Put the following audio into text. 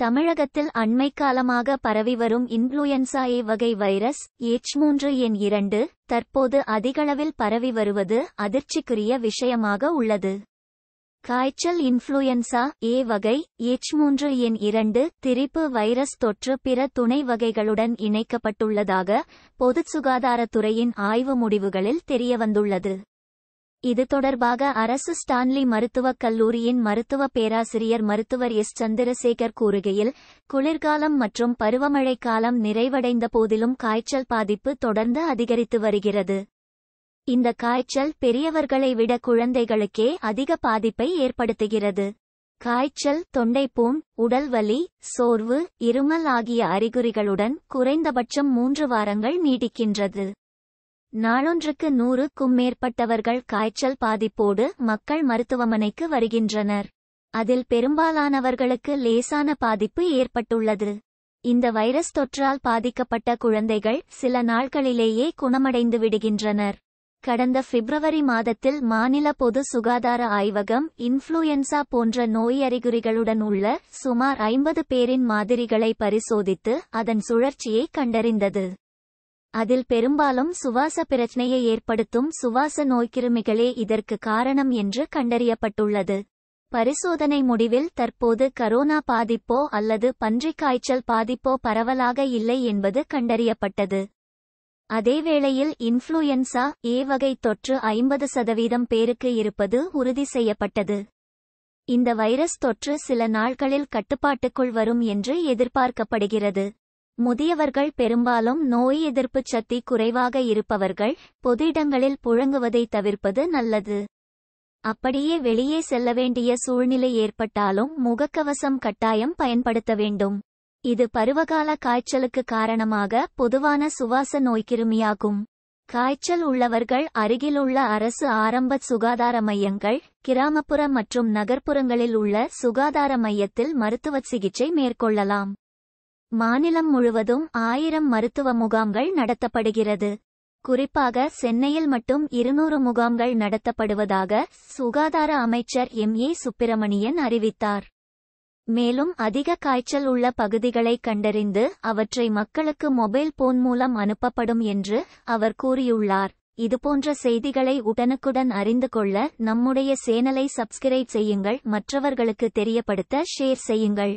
தமிழகத்தில் அண்மைக்காலமாக பரவிவரும் இன்ஃப்ளூயன்சா ஏ வகை virus H மூன்று என் இரண்டு தற்போது அதிகளவில் பரவி வருவது அதிர்ச்சிக்குரிய விஷயமாக உள்ளது காய்ச்சல் இன்ஃப்ளூயன்சா ஏ வகை எச் மூன்று என் இரண்டு திரிப்பு வைரஸ் தொற்று பிற துணை வகைகளுடன் இணைக்கப்பட்டுள்ளதாக பொது சுகாதாரத்துறையின் ஆய்வு முடிவுகளில் தெரியவந்துள்ளது இது தொடர்பாக அரசு ஸ்டான்லி மருத்துவக் கல்லூரியின் மருத்துவ பேராசிரியர் மருத்துவர் எஸ் சந்திரசேகர் கூறுகையில் குளிர்காலம் மற்றும் பருவமழை காலம் நிறைவடைந்த போதிலும் காய்ச்சல் பாதிப்பு தொடர்ந்து அதிகரித்து வருகிறது இந்த காய்ச்சல் பெரியவர்களை விட குழந்தைகளுக்கே அதிக பாதிப்பை ஏற்படுத்துகிறது காய்ச்சல் தொண்டைப்பூண் உடல் வலி சோர்வு இருமல் ஆகிய அறிகுறிகளுடன் குறைந்தபட்சம் மூன்று வாரங்கள் நீடிக்கின்றது நாளொன்றுக்கு நூறுக்கும் மேற்பட்டவர்கள் காய்ச்சல் பாதிப்போடு மக்கள் மருத்துவமனைக்கு வருகின்றனர் அதில் பெரும்பாலானவர்களுக்கு லேசான பாதிப்பு ஏற்பட்டுள்ளது இந்த வைரஸ் தொற்றால் பாதிக்கப்பட்ட குழந்தைகள் சில நாட்களிலேயே குணமடைந்து விடுகின்றனர் கடந்த பிப்ரவரி மாதத்தில் மாநில பொது சுகாதார ஆய்வகம் இன்ஃப்ளூயன்சா போன்ற நோய் அறிகுறிகளுடன் உள்ள சுமார் ஐம்பது பேரின் மாதிரிகளை பரிசோதித்து அதன் சுழற்சியை கண்டறிந்தது அதில் பெரும்பாலும் சுவாச பிரச்சனையை ஏற்படுத்தும் சுவாச நோய்க்கிருமிகளே இதற்கு காரணம் என்று கண்டறியப்பட்டுள்ளது பரிசோதனை முடிவில் தற்போது கரோனா பாதிப்போ அல்லது பன்றிக் காய்ச்சல் பாதிப்போ பரவலாக இல்லை என்பது கண்டறியப்பட்டது அதேவேளையில் இன்ஃப்ளூயன்சா ஏ வகை தொற்று ஐம்பது சதவீதம் பேருக்கு இருப்பது உறுதி செய்யப்பட்டது இந்த வைரஸ் தொற்று சில நாட்களில் கட்டுப்பாட்டுக்குள் வரும் என்று எதிர்பார்க்கப்படுகிறது முதியவர்கள் பெரும்பாலும் நோய் எதிர்ப்பு சக்தி குறைவாக இருப்பவர்கள் பொது இடங்களில் புழங்குவதை தவிர்ப்பது நல்லது அப்படியே வெளியே செல்ல வேண்டிய சூழ்நிலை ஏற்பட்டாலும் முகக்கவசம் கட்டாயம் பயன்படுத்த வேண்டும் இது பருவகால காய்ச்சலுக்கு காரணமாக பொதுவான சுவாச நோய்க்கிருமியாகும் காய்ச்சல் உள்ளவர்கள் அருகிலுள்ள அரசு ஆரம்ப சுகாதார மையங்கள் கிராமப்புற மற்றும் நகர்ப்புறங்களில் உள்ள சுகாதார மையத்தில் மருத்துவ சிகிச்சை மேற்கொள்ளலாம் மாநிலம் முழுவதும் ஆயிரம் மருத்துவ முகாம்கள் நடத்தப்படுகிறது குறிப்பாக சென்னையில் மட்டும் இருநூறு முகாம்கள் நடத்தப்படுவதாக சுகாதார அமைச்சர் எம் ஏ சுப்பிரமணியன் அறிவித்தார் மேலும் அதிக காய்ச்சல் உள்ள பகுதிகளை கண்டறிந்து அவற்றை மக்களுக்கு மொபைல் போன் மூலம் அனுப்பப்படும் என்று அவர் கூறியுள்ளார் இதுபோன்ற செய்திகளை உடனுக்குடன் அறிந்து கொள்ள நம்முடைய சேனலை சப்ஸ்கிரைப் செய்யுங்கள் மற்றவர்களுக்கு தெரியப்படுத்த ஷேர் செய்யுங்கள்